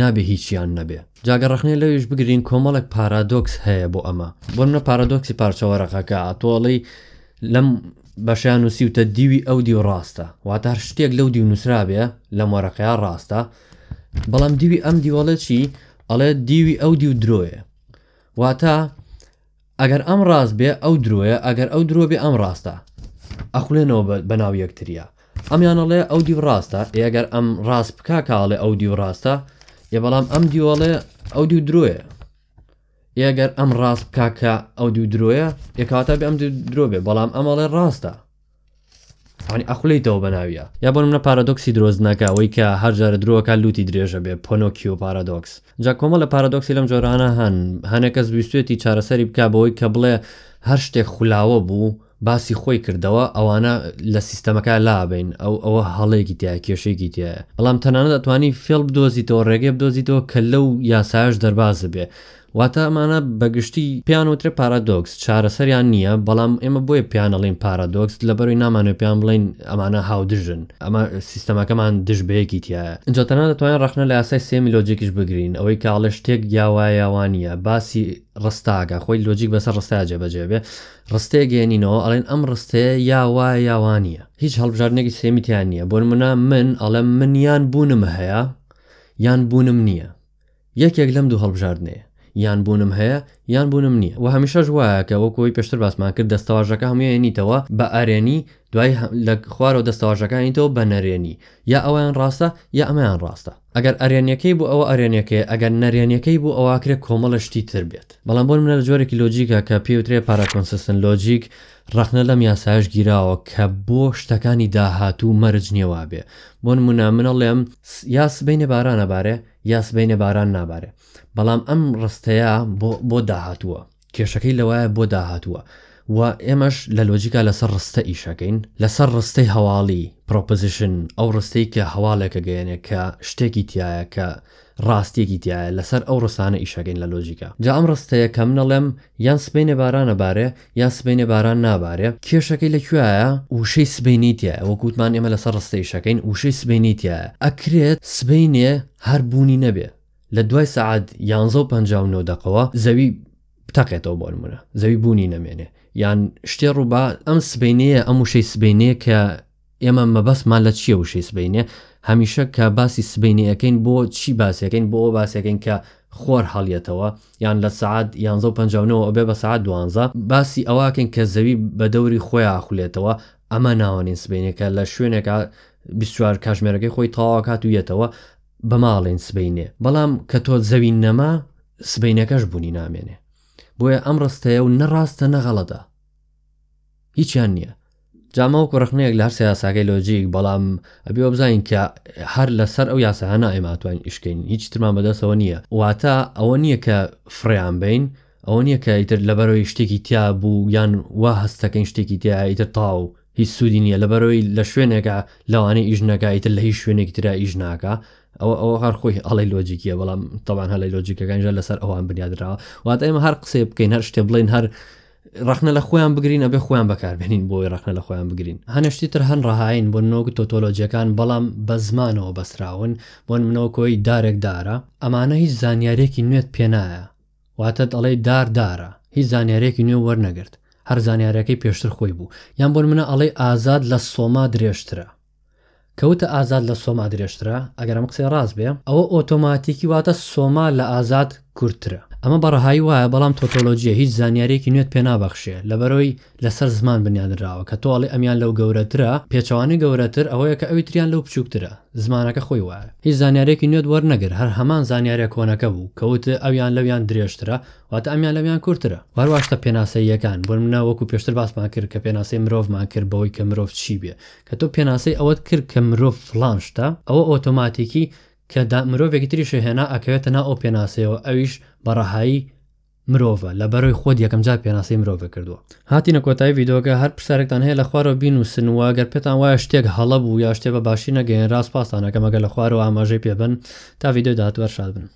نابێ هیچیان نەبێ جاگەڕخنێ لەویش بگرین کۆمەڵک پارادۆکس هەیە بۆ ئەمە بۆ منە پارادۆکسی پارچەوەرەقەکە ئاتۆڵی لەم بەشیان نووسیوتە دیوی ئەو دی و ڕاستە واتە هەر شتێک لەو دی و نووسرابێ لە مۆرەقەیە ڕاستە بەڵام دیوی ئەم دیوەڵە چی ئەڵێ دیوی ئەو دی و درۆیە واتە ئەگەر ئەم ڕاست بێ ئەو درۆیە ئەگەر ئەو درۆ بێ ئەم ڕاستە ئەخولێنەوە بەناو یەکتریا ئەمیانەڵێ ئەو دیو ڕاستە ئێگەر ئەم ڕاست بک کاڵێ ئەو دیو ڕاستە یە بەڵام ئەم دیوەڵێ ئەو دیو درۆیە ئێگەر ئەم ڕاست بککە ئەو دیو درۆیە یکاتە بێ ئەم درۆ بێ بەڵام ئەمەڵێ ڕاستە ئەنی ئەخلەیتەوە بەناویە یا بۆ منە پارادۆکسی درۆزنەکەەوەی کە هەرجارە درۆکە لوتی درێژە بێ پۆنۆکیۆ پارادۆکس جا کۆمە لە پارادۆکسی لەم جۆرانە هەن هەنە کەس ویستێتی چارەسەری بک بەوەی کە بڵێ هەر شتێک خولاوە بوو باسی خۆی کردەوە ئەوانە لە سیستەمەکە لابین ئەو ئەوە هەڵەیەکی تیا کێشێکی تایە بەڵام تەنانە دەتوانی فێڵ بدۆزیتەوە ڕێگە بدۆزیتەوە کە لەو یاساش دەربازە بێ واتە ئەمانە بەگشتی پیانوترێ پارادۆکس چارەسەریان نییە بەڵام ئێمە بۆیە پیانەڵین پارادۆکس لە بەروی نامانێ پیان بڵین ئەمانە هاودژن ئەمە سیستەمەکەمان دژبەیەکی تایە اینجا تەنە دەتوانین ڕخنە لە یاسای سێمی لۆجیکیش بگرین ئەوەی کاڵە شتێک یاوایەوانە باسی ڕستاگە خۆی لۆجیک بەسەر ڕستای جێبەجێبێ ڕستەیە گەێنینەوە ئەڵێن ئەم ڕستەیە یاوا یاوانە هیچ هەڵبژارنێکی سێمیتیان نییە بۆن منە من ئەڵێم منیان بوونم هەیە یان بوونم نییە یەکێک لەم دوو هەڵبژاردنێ یان بوونم هەیە یان بوونم نییە و هەمیشە ژواکە وەکوی پێشتر باسمان کرد دەستەواژەکە هەمووی نیتەوە بە ئارێنی دوای لە خوارەوە دەستەواژەکانیتەوە بە نەرێنی یا ئەویان ڕاستە یا ئەمایان ڕاستە ئەگەر ئەرێنەکەی بوو ئەوە ئەرێنەکەی ئەگەر نەرێنەکەی بوو ئەوواکرێ کۆمەڵە شتی تر بێت بەڵام بۆ منە جۆرێکی لۆجیکە کە پێوترێ پاراکۆنسسن لۆجیک ڕخنە لەم یاسایش گیراوە کە بۆ شتەکانی داهاتوو مەرج نیێوا بێ بۆ نمونە منەڵێم یاس بینە بارانە بارێ یاسبینە باران نابارێ بەڵام ئەم ڕستەیە بۆ داهتووە کێشەکەی لەوایە بۆ داهتووە و ئێمەش لە لۆجیکا لەسەر ڕستە ئیشەکەین لەسەر ڕستەی هەواڵی پرۆپزیشن ئەو ڕستەی کە هەواڵێکە گەیەنێ کە شتێکی تایە کە ڕاستیەکی دیایە لەسەر ئەو ڕستانە ئیشەگەین لە لۆژیکا جا ئەم ڕستەیە کەم نەڵێم یان سبینە بارانە بارێ یان سبینە باران نابارێ کێشەکەی لەکوایە وشەی سبینیتە وە گوتمان ئێمە لەسەر ڕستەی شەکەین وشەی سبینیتە ئەکرێت سبینێ هەر بوونی نەبێ لە دوای سعات 1950 دقەوە زەوی تەقێتەوە بۆ منە زەوی بوونی نامێنێ یان شتێ ڕووبا ئەم سبینەیە ئەم وشەی سبینەیە کە ئێمە مەبەسمان لە چیە وشەی سبینێ هەمیشە کە باسی سبینەکەین بۆ چی باسیەکەین بۆ باسیەکەین کە خۆر هەڵیەتەوە یان لە سعات 1950ەوە ئەبێ بە سعات دوانزە باسی ئەواکەن کە زەوی بە دەوری خۆی ئاخولێتەوە ئەمە ناوانین سبینەکە لە شوێنێکە بیوار کاژمێرەکەی خۆی تاواکات ویەتەوە بە ماڵین سبینێ بەڵام کە تۆ زەوی نەما سبینەکەش بوونی نامێنێ بۆیە ئەم ڕستەیە و نەڕاستە نەغەڵەدا هیچیان نییە جامەوە کوڕخنەیەک لە هەر یاساگەی لۆجیک بەڵام ئەبی بزانین کە هەر لەسەر ئەو یاساهانا ئێماتوانین ئیشکین هیچ ترمان بەدەستەوە نییە واتە ئەوە نییە کە فریان بین ئەوە نییە کە ئیتر لەبەرەوەی شتێکی تیا بوو یان وا هەستەکەین شتێکی تیا ئیتر تاو هیچ سوودی نییە لە بەرەوەی لە شوێنێکە لەوانەی ئیژنەکایتر لە هیچ شوێنێک تررا ئیژناکە ئەوە ئەو هەر خۆی ئەڵی لۆجیکیە بەڵام تەوان هەڵی لۆجیکەکەنجە لەسەر ئەوان بنیادراوە واتە ئێمە هەر قسێ بکەین هەر شتێ بڵین هەر ڕخنە لە خۆیان بگرینە بێ خۆیان بەکاربێنین بۆی ڕخنە لە خۆیان بگرین هەنشتی تر هەن ڕهاین بۆ نۆک تۆتۆلۆجیەکان بەڵام بە زمانەوە بەسراون بۆن منۆکۆی دارێک دارە ئەمانە هیچ زانیارێکی نوێت پێنایە واتە دەڵێ داردارە هیچ زانیارێکی نوێ وەرنەگرت هەر زانیارەکەی پێشتر خۆی بوو یان بۆن منە ئەڵێ ئازاد لە سۆما درێژترە کەوتە ئازاد لە سۆما درێژترە ئەگەرم قسێ ڕاست بێ ئەوە ئۆتۆماتیکی واتە سۆما لە ئازاد کورترە ئەمە بەڕەهایی وایە بەڵام تۆتۆلۆژیە هیچ زانیارێکی نوێت پێنابەخشێ لەبەرەوەی لەسەر زمان بنیادراوە کە تۆڵی ئەمیان لەو گەورەترە پێچوانی گەورەتر ئەوەیە کە ئەوی تریان لەو بچووکترە زمانەکە خۆی وایە هیچ زانیارێکی نوێت وەرنەگر هەر هەمان زانیارە کۆنەکە بوو کەوت ئەویان لەویان درێژترە واتە ئەمیان لەویان کورترە وەرواشتە پێناسەیەکان بۆ منە وەکو پێشتر باسمان کرد کە پێناسی مرۆڤمان کرد بەوەی کە مرۆڤ چی بێ کە تۆ پێناسی ئەوەت کرد کە مرۆڤ فلانشتا ئەوە ئۆتۆماتیکی کە مرۆڤێکی تری شێهێنا ئەکەوێتە نا ئەو پێناسەوە ئەویش بەڕەهایی مرۆڤە لە بەرەوەی خۆت یەکەم جا پێناسی مرۆڤە کردووە هاتیە کۆتایی یددیوگە هەر پرسەرێکتان هەیە لە خوارەوە بین و سنووە گەر پێتان وایە شتێک هەڵە بوو یا شتێ بە باشی نەگەێن ڕاست پاسانەکە مەگە لە خوارەوە ئاماژەی پێبن تا یددیو داهات وەرشاد بن.